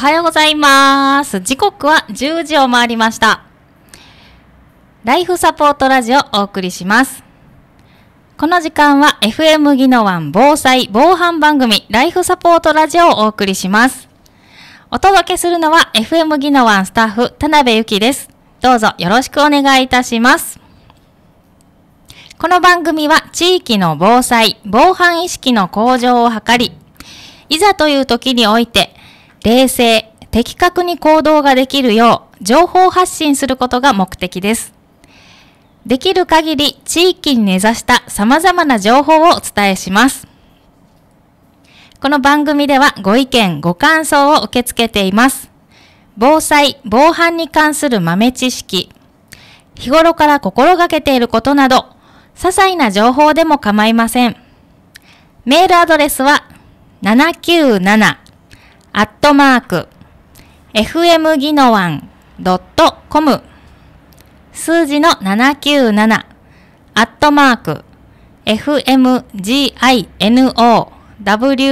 おはようございます。時刻は10時を回りました。ライフサポートラジオをお送りします。この時間は FM ノワ湾防災防犯番組ライフサポートラジオをお送りします。お届けするのは FM ノワ湾スタッフ田辺ゆきです。どうぞよろしくお願いいたします。この番組は地域の防災、防犯意識の向上を図り、いざという時において冷静、的確に行動ができるよう、情報発信することが目的です。できる限り地域に根ざした様々な情報をお伝えします。この番組ではご意見、ご感想を受け付けています。防災、防犯に関する豆知識、日頃から心がけていることなど、些細な情報でも構いません。メールアドレスは797アットマーク、fm ギノワン .com 数字の797アットマーク fmginowan.com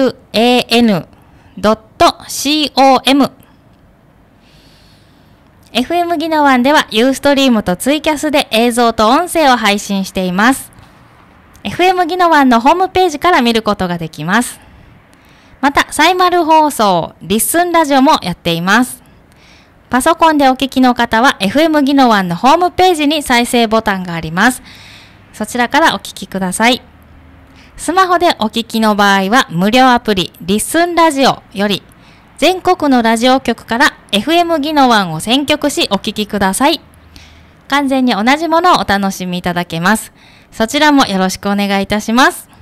FM ギノワンではユーストリームとツイキャスで映像と音声を配信しています。FM ギノワンのホームページから見ることができます。また、サイマル放送、リッスンラジオもやっています。パソコンでお聞きの方は、FM ノワ湾のホームページに再生ボタンがあります。そちらからお聞きください。スマホでお聞きの場合は、無料アプリ、リッスンラジオより、全国のラジオ局から FM ノワ湾を選曲しお聞きください。完全に同じものをお楽しみいただけます。そちらもよろしくお願いいたします。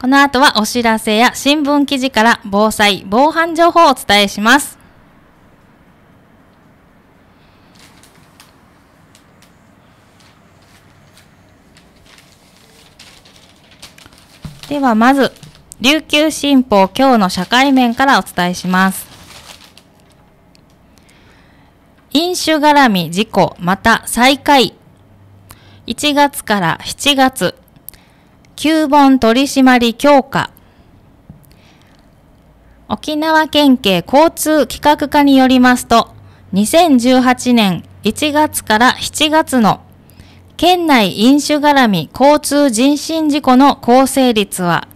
この後はお知らせや新聞記事から防災、防犯情報をお伝えします。ではまず、琉球新報今日の社会面からお伝えします。飲酒絡み事故また再開1月から7月9盆取締強化沖縄県警交通企画課によりますと2018年1月から7月の県内飲酒絡み交通人身事故の構成率は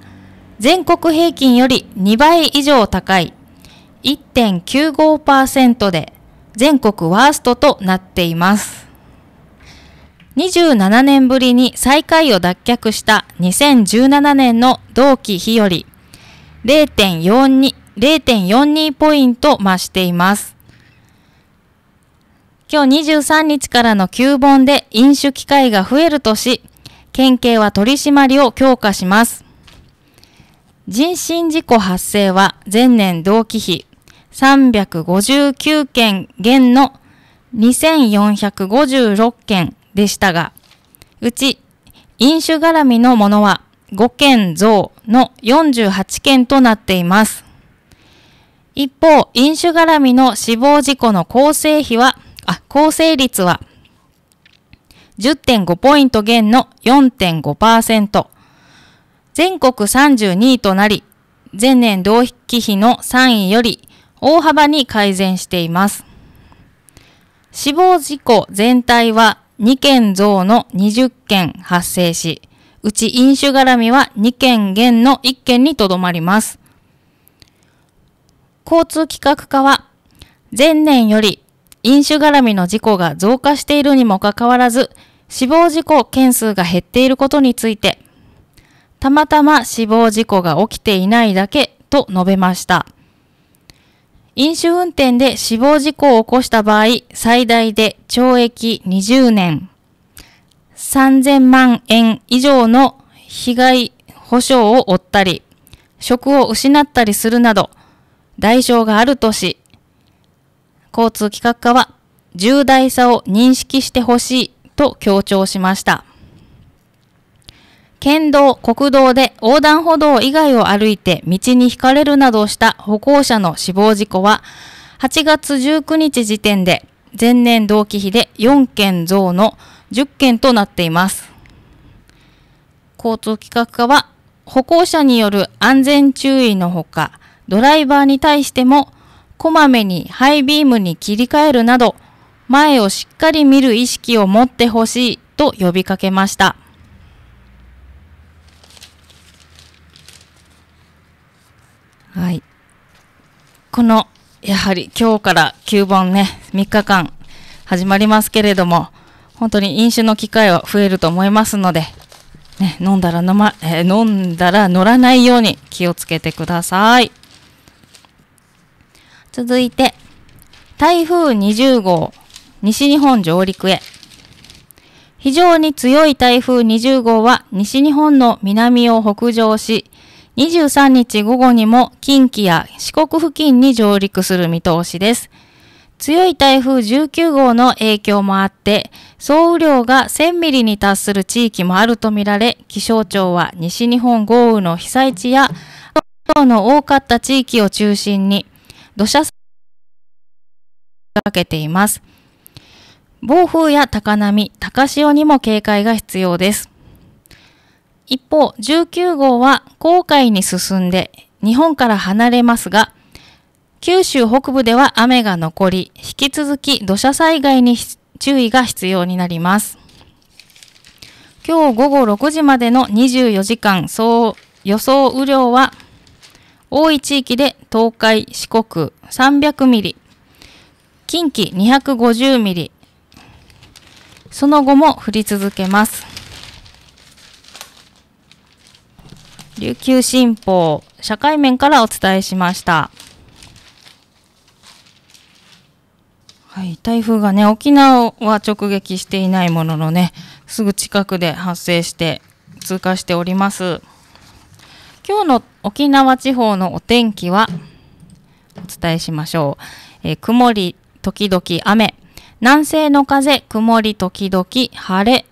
全国平均より2倍以上高い1.95%で全国ワーストとなっています。27年ぶりに最下位を脱却した2017年の同期日より0.42 0.42ポイント増しています。今日23日からの9本で飲酒機会が増えるとし、県警は取り締まりを強化します。人身事故発生は前年同期比359件減の2456件でしたが、うち飲酒絡みのものは5件増の48件となっています。一方、飲酒絡みの死亡事故の構成比は、あ、構成率は10.5ポイント減の4.5%、全国32位となり、前年同期比の3位より大幅に改善しています。死亡事故全体は2件増の20件発生し、うち飲酒絡みは2件減の1件にとどまります。交通企画課は、前年より飲酒絡みの事故が増加しているにもかかわらず、死亡事故件数が減っていることについて、たまたま死亡事故が起きていないだけと述べました。飲酒運転で死亡事故を起こした場合、最大で懲役20年、3000万円以上の被害保障を負ったり、職を失ったりするなど、代償があるとし、交通企画課は重大さを認識してほしいと強調しました。県道、国道で横断歩道以外を歩いて道に引かれるなどした歩行者の死亡事故は、8月19日時点で前年同期比で4件増の10件となっています。交通企画課は、歩行者による安全注意のほか、ドライバーに対しても、こまめにハイビームに切り替えるなど、前をしっかり見る意識を持ってほしいと呼びかけました。はい。この、やはり今日から9本ね、3日間始まりますけれども、本当に飲酒の機会は増えると思いますので、ね、飲んだら飲ま、えー、飲んだら乗らないように気をつけてください。続いて、台風20号、西日本上陸へ。非常に強い台風20号は西日本の南を北上し、23日午後にも近畿や四国付近に上陸する見通しです。強い台風19号の影響もあって、総雨量が1000ミリに達する地域もあるとみられ、気象庁は西日本豪雨の被災地や、雨量の多かった地域を中心に、土砂災害をかけています。暴風や高波、高潮にも警戒が必要です。一方、19号は航海に進んで日本から離れますが、九州北部では雨が残り、引き続き土砂災害に注意が必要になります。今日午後6時までの24時間総予想雨量は、多い地域で東海、四国300ミリ、近畿250ミリ、その後も降り続けます。琉球新報社会面からお伝えしました。はい、台風がね、沖縄は直撃していないもののね、すぐ近くで発生して通過しております。今日の沖縄地方のお天気はお伝えしましょう。えー、曇り時々雨、南西の風曇り時々晴れ、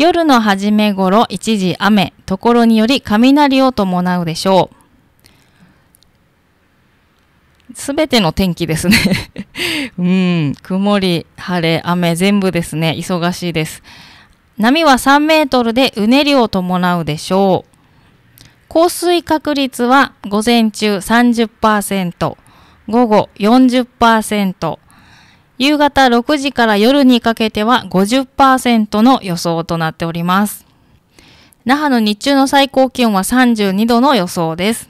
夜の初め頃一時雨、ところにより雷を伴うでしょう。すべての天気ですね うん、曇り、晴れ、雨、全部ですね。忙しいです。波は3メートルでうねりを伴うでしょう。降水確率は午前中30%、午後40%、夕方6時から夜にかけては50%の予想となっております。那覇の日中の最高気温は32度の予想です。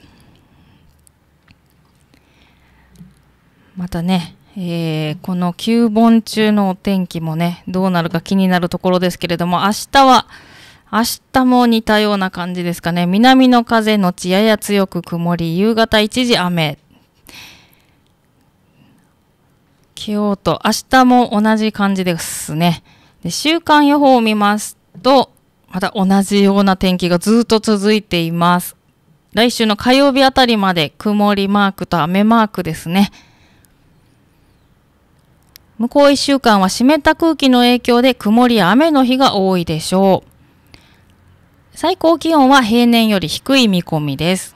またね、えー、この旧盆中のお天気もね、どうなるか気になるところですけれども、明日は、明日も似たような感じですかね。南の風のちやや強く曇り、夕方1時雨京都、明日も同じ感じですね。で週間予報を見ますと、また同じような天気がずっと続いています。来週の火曜日あたりまで曇りマークと雨マークですね。向こう1週間は湿った空気の影響で曇りや雨の日が多いでしょう。最高気温は平年より低い見込みです。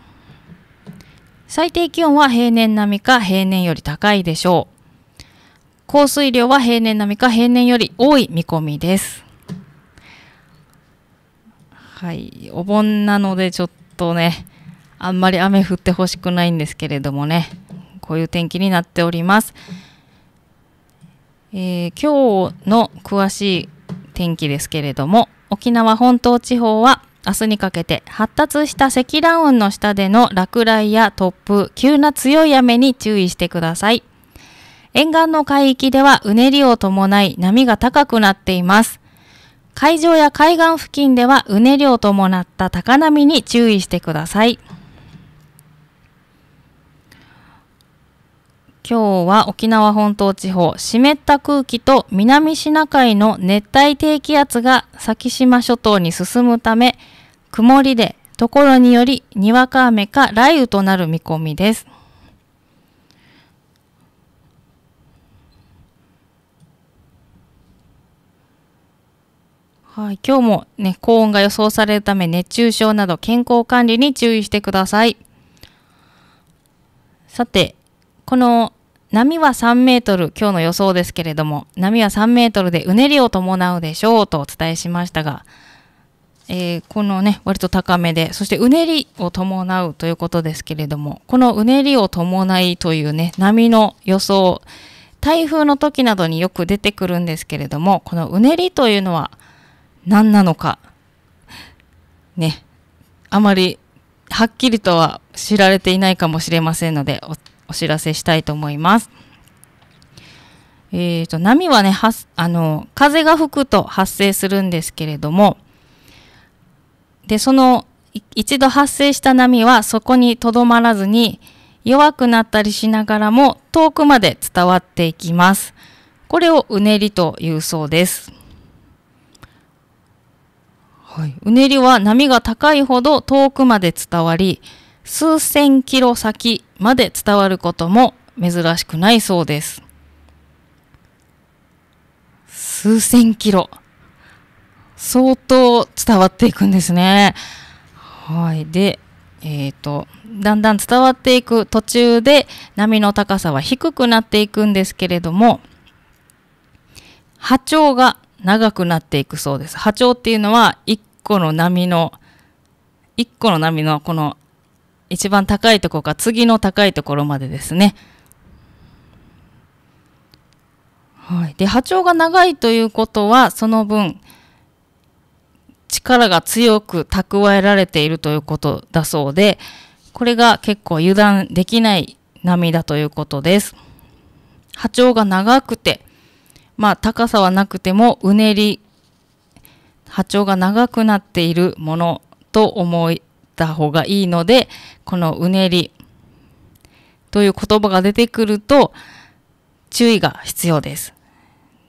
最低気温は平年並みか平年より高いでしょう。降水量は平年並みか平年より多い見込みです。はい、お盆なのでちょっとね、あんまり雨降ってほしくないんですけれどもね、こういう天気になっております。えー、今日の詳しい天気ですけれども、沖縄本島地方は明日にかけて発達した積乱雲の下での落雷や突風、急な強い雨に注意してください。沿岸の海域ではうねりを伴い波が高くなっています。海上や海岸付近ではうねりを伴った高波に注意してください。今日は沖縄本島地方、湿った空気と南シナ海の熱帯低気圧が先島諸島に進むため、曇りで、ところによりにわか雨か雷雨となる見込みです。はい、今日も、ね、高温が予想されるため熱中症など健康管理に注意してください。さて、この波は3メートル、今日の予想ですけれども、波は3メートルでうねりを伴うでしょうとお伝えしましたが、えー、このね、割と高めで、そしてうねりを伴うということですけれども、このうねりを伴いというね、波の予想、台風の時などによく出てくるんですけれども、このうねりというのは、何なのかねあまりはっきりとは知られていないかもしれませんのでお知らせしたいと思います。えーと、と波はねはあの風が吹くと発生するんですけれどもでその一度発生した波はそこにとどまらずに弱くなったりしながらも遠くまで伝わっていきます。これをうねりというそうです。はい、うねりは波が高いほど遠くまで伝わり数千キロ先まで伝わることも珍しくないそうです数千キロ相当伝わっていくんですねはいでえーと、とだんだん伝わっていく途中で波の高さは低くなっていくんですけれども波長が長くなっていくそうです波長っていうのは1個の波の1個の波のこの一番高いところから次の高いところまでですね。はい、で波長が長いということはその分力が強く蓄えられているということだそうでこれが結構油断できない波だということです。波長が長くてまあ、高さはなくてもうねり波長が長くなっているものと思った方がいいのでこのうねりという言葉が出てくると注意が必要です。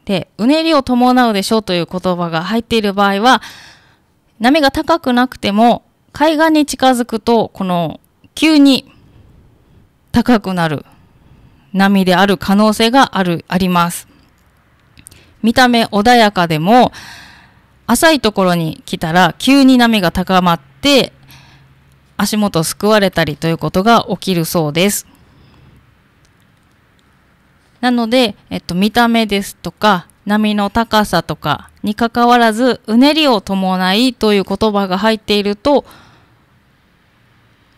で、うねりを伴うでしょうという言葉が入っている場合は波が高くなくても海岸に近づくとこの急に高くなる波である可能性があるあります。見た目穏やかでも、浅いところに来たら急に波が高まって、足元すくわれたりということが起きるそうです。なので、えっと、見た目ですとか、波の高さとかにかかわらず、うねりを伴いという言葉が入っていると、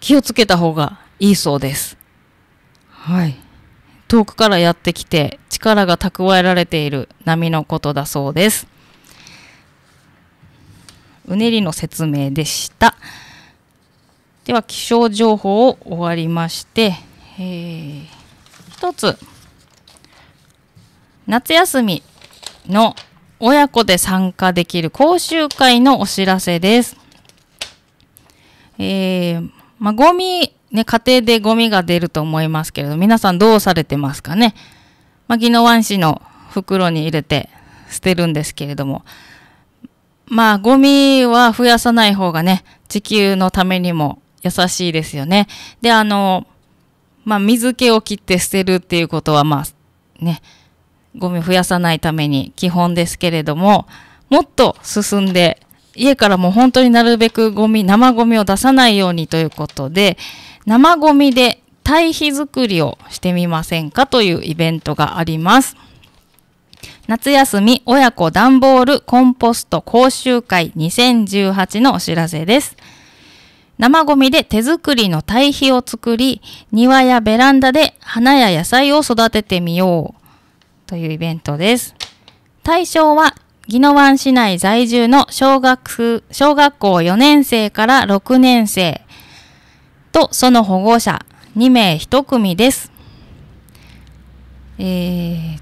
気をつけた方がいいそうです。はい。遠くからやってきて、力が蓄えられている波のことだそうです。うねりの説明でした。では気象情報を終わりまして、えー、一つ夏休みの親子で参加できる講習会のお知らせです。えー、まあ、ゴミ、ね、家庭でゴミが出ると思いますけれど、皆さんどうされてますかねま野湾市の袋に入れて捨てるんですけれども、まあ、ゴミは増やさない方がね、地球のためにも優しいですよね。で、あの、まあ、水気を切って捨てるっていうことは、まあ、ね、ゴミ増やさないために基本ですけれども、もっと進んで、家からも本当になるべくゴミ、生ゴミを出さないようにということで、生ゴミで堆肥作りをしてみませんかというイベントがあります。夏休み親子段ボールコンポスト講習会2018のお知らせです。生ゴミで手作りの堆肥を作り、庭やベランダで花や野菜を育ててみようというイベントです。対象は、宜野湾市内在住の小学、小学校4年生から6年生とその保護者、2名1組です。えー、っ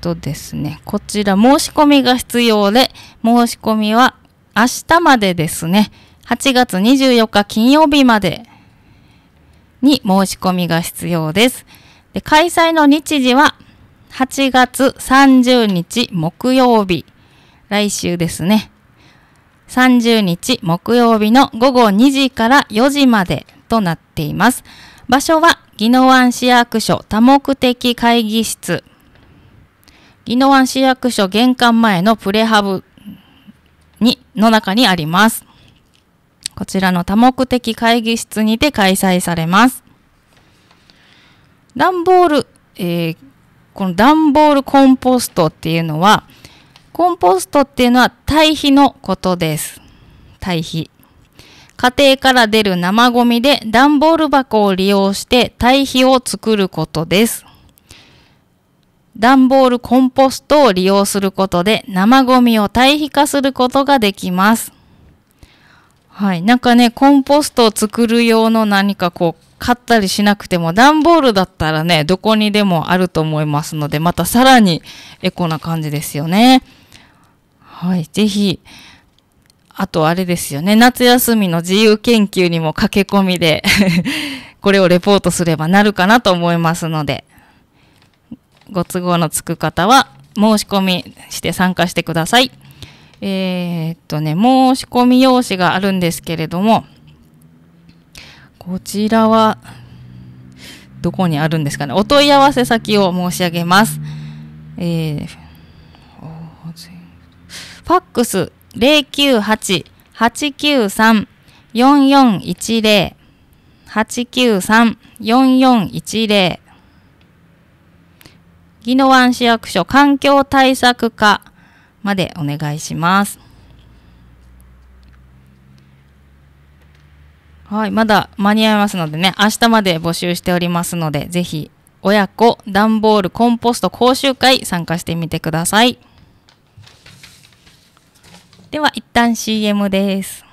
とですね、こちら申し込みが必要で、申し込みは明日までですね、8月24日金曜日までに申し込みが必要です。で開催の日時は8月30日木曜日、来週ですね。30日木曜日の午後2時から4時までとなっています。場所は宜野湾市役所多目的会議室宜野湾市役所玄関前のプレハブにの中にありますこちらの多目的会議室にて開催されます段ボール、えー、この段ボールコンポストっていうのはコンポストっていうのは堆肥のことです堆肥家庭から出る生ゴミで段ボール箱を利用して堆肥を作ることです。段ボールコンポストを利用することで生ゴミを堆肥化することができます。はい。なんかね、コンポストを作る用の何かこう、買ったりしなくても、段ボールだったらね、どこにでもあると思いますので、またさらにエコな感じですよね。はい。ぜひ、あとあれですよね、夏休みの自由研究にも駆け込みで これをレポートすればなるかなと思いますので、ご都合のつく方は申し込みして参加してください。えー、っとね、申し込み用紙があるんですけれども、こちらは、どこにあるんですかね。お問い合わせ先を申し上げます。えー、ファックス098-893-4410 893-4410宜野湾市役所環境対策課までお願いします。はい、まだ間に合いますのでね、明日まで募集しておりますので、ぜひ親子、段ボール、コンポスト講習会参加してみてください。では一旦 CM です。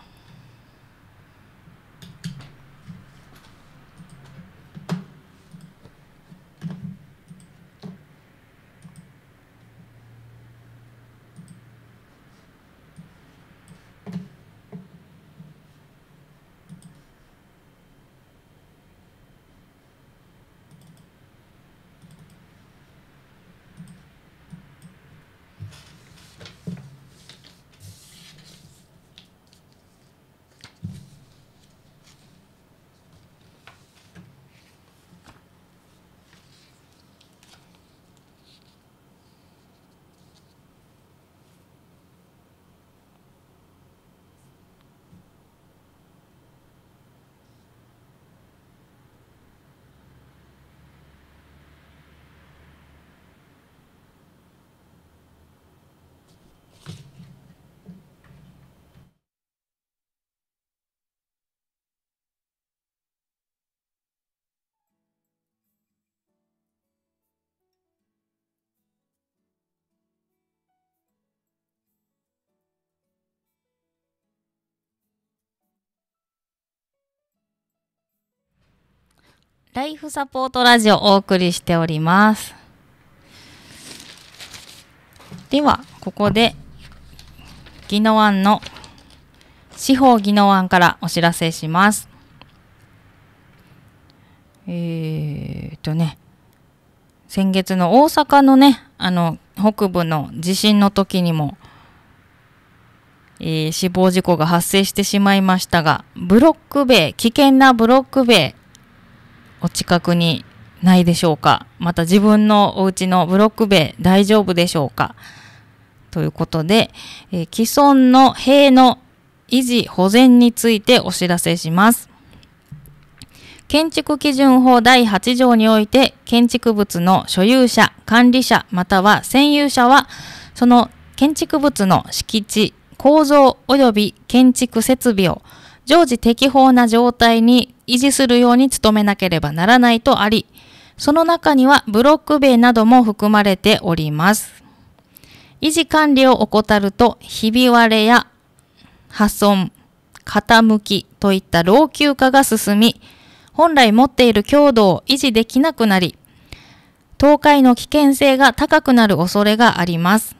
ライフサポートラジオをお送りしております。では、ここで、宜野湾の、司法宜野湾からお知らせします。えー、とね、先月の大阪のね、あの、北部の地震の時にも、えー、死亡事故が発生してしまいましたが、ブロック塀、危険なブロック塀お近くにないでしょうかまた自分のお家のブロック塀大丈夫でしょうかということで、え既存の塀の維持保全についてお知らせします。建築基準法第8条において建築物の所有者、管理者または占有者はその建築物の敷地、構造及び建築設備を常時適法な状態に維持するように努めなければならないとあり、その中にはブロック塀なども含まれております。維持管理を怠ると、ひび割れや破損、傾きといった老朽化が進み、本来持っている強度を維持できなくなり、倒壊の危険性が高くなる恐れがあります。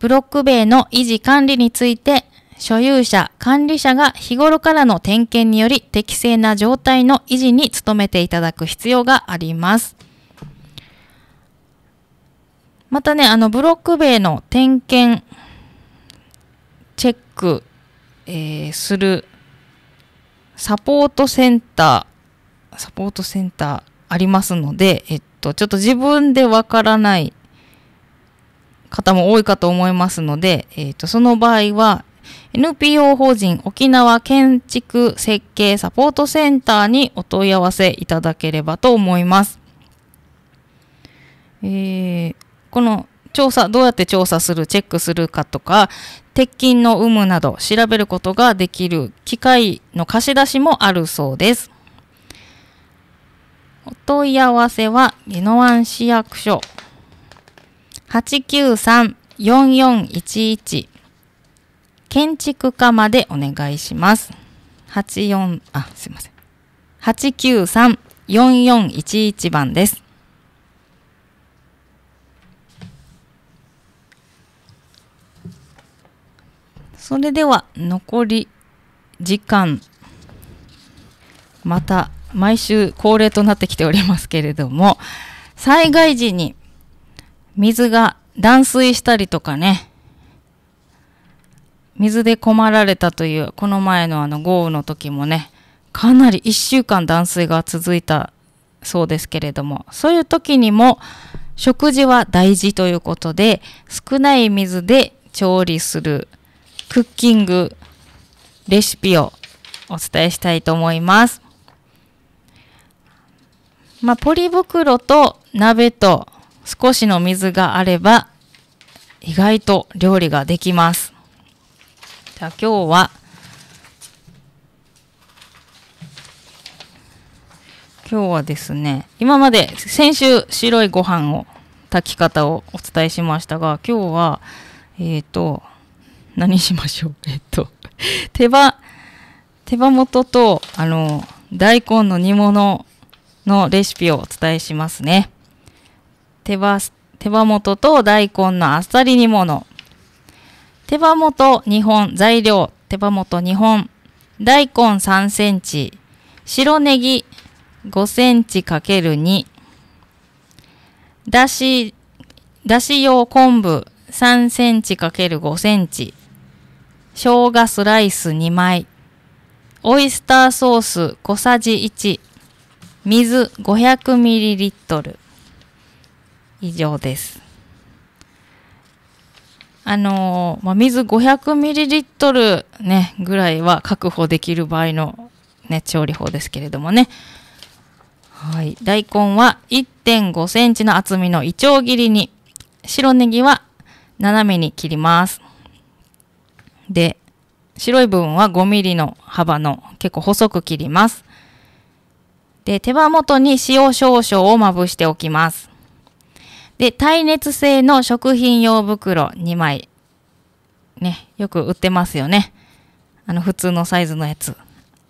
ブロック塀の維持管理について所有者、管理者が日頃からの点検により適正な状態の維持に努めていただく必要があります。またね、あの、ブロック塀の点検、チェック、えー、するサポートセンター、サポートセンターありますので、えっと、ちょっと自分でわからない方も多いかと思いますので、えっと、その場合は、NPO 法人沖縄建築設計サポートセンターにお問い合わせいただければと思います。えー、この調査、どうやって調査する、チェックするかとか、鉄筋の有無など調べることができる機械の貸し出しもあるそうです。お問い合わせは、宜野湾市役所893-4411建築家までお願いします。84、あ、すいません。893-4411番です。それでは残り時間また毎週恒例となってきておりますけれども災害時に水が断水したりとかね水で困られたという、この前のあの豪雨の時もね、かなり1週間断水が続いたそうですけれども、そういう時にも食事は大事ということで、少ない水で調理するクッキングレシピをお伝えしたいと思います。まあ、ポリ袋と鍋と少しの水があれば意外と料理ができます。じゃあ今日は今日はですね今まで先週白いご飯を炊き方をお伝えしましたが今日はえっ、ー、と何しましょう えっ、ー、と手羽手羽元とあの大根の煮物のレシピをお伝えしますね手羽手羽元と大根のあっさり煮物手羽元2本、材料、手羽元2本、大根3センチ、白ネギ5センチ ×2、だし、だし用昆布3センチ ×5 センチ、生姜スライス2枚、オイスターソース小さじ1、水 500ml 以上です。あのー、まあ、水500ミリリットルね、ぐらいは確保できる場合のね、調理法ですけれどもね。はい。大根は1.5センチの厚みのいちょう切りに、白ネギは斜めに切ります。で、白い部分は5ミリの幅の結構細く切ります。で、手羽元に塩少々をまぶしておきます。で、耐熱性の食品用袋2枚。ね、よく売ってますよね。あの、普通のサイズのやつ。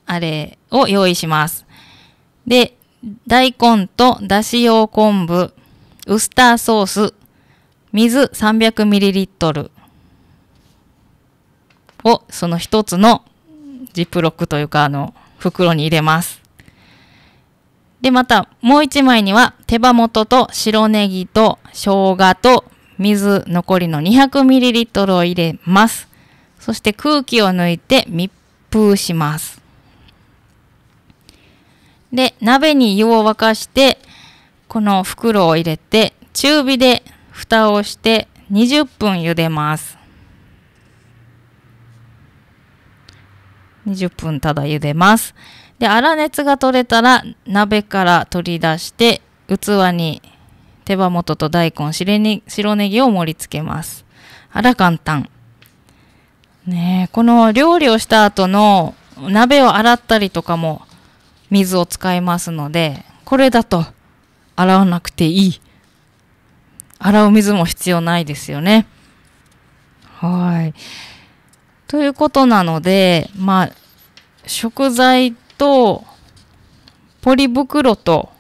あれを用意します。で、大根とだし用昆布、ウスターソース、水 300ml をその一つのジップロックというかあの袋に入れます。で、また、もう一枚には、手羽元と白ネギと生姜と水残りの 200ml を入れます。そして空気を抜いて密封します。で、鍋に湯を沸かして、この袋を入れて、中火で蓋をして20分茹でます。20分ただ茹でます。で粗熱が取れたら鍋から取り出して器に手羽元と大根白白ネギを盛り付けますあら簡単ねこの料理をした後の鍋を洗ったりとかも水を使いますのでこれだと洗わなくていい洗う水も必要ないですよねはいということなのでまあ食材と、ポリ袋と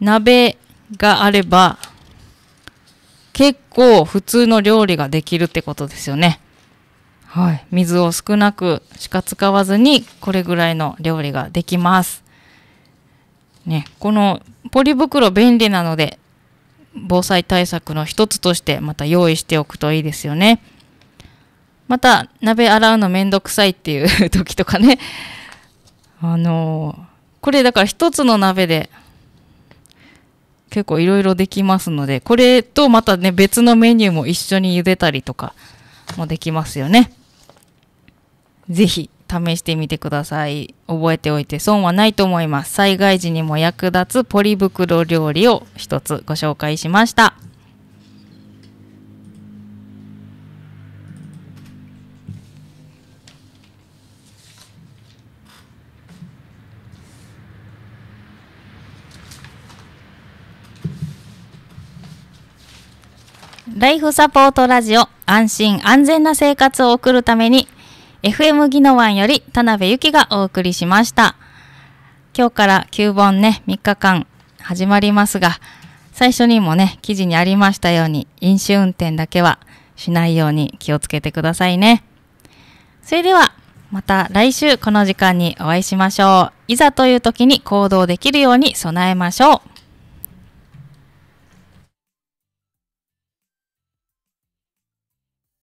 鍋があれば、結構普通の料理ができるってことですよね。はい。水を少なくしか使わずに、これぐらいの料理ができます。ね、このポリ袋便利なので、防災対策の一つとしてまた用意しておくといいですよね。また、鍋洗うのめんどくさいっていう 時とかね、あのこれだから一つの鍋で結構いろいろできますのでこれとまたね別のメニューも一緒に茹でたりとかもできますよね。是非試してみてください覚えておいて損はないと思います災害時にも役立つポリ袋料理を一つご紹介しました。ライフサポートラジオ安心安全な生活を送るために FM ギノワンより田辺由紀がお送りしました。今日から9本ね、3日間始まりますが、最初にもね、記事にありましたように飲酒運転だけはしないように気をつけてくださいね。それではまた来週この時間にお会いしましょう。いざという時に行動できるように備えましょう。